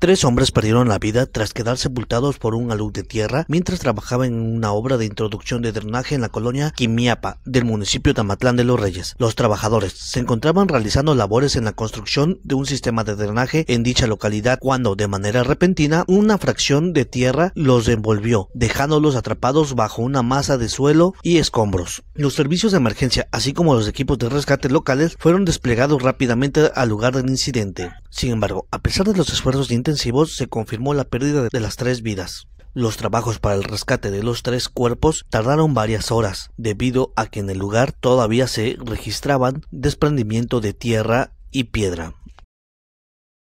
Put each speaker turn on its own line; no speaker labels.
Tres hombres perdieron la vida tras quedar sepultados por un alud de tierra mientras trabajaban en una obra de introducción de drenaje en la colonia Quimiapa del municipio de de los Reyes. Los trabajadores se encontraban realizando labores en la construcción de un sistema de drenaje en dicha localidad cuando de manera repentina una fracción de tierra los envolvió, dejándolos atrapados bajo una masa de suelo y escombros. Los servicios de emergencia, así como los equipos de rescate locales, fueron desplegados rápidamente al lugar del incidente. Sin embargo, a pesar de los esfuerzos intensivos, se confirmó la pérdida de las tres vidas. Los trabajos para el rescate de los tres cuerpos tardaron varias horas, debido a que en el lugar todavía se registraban desprendimiento de tierra y piedra.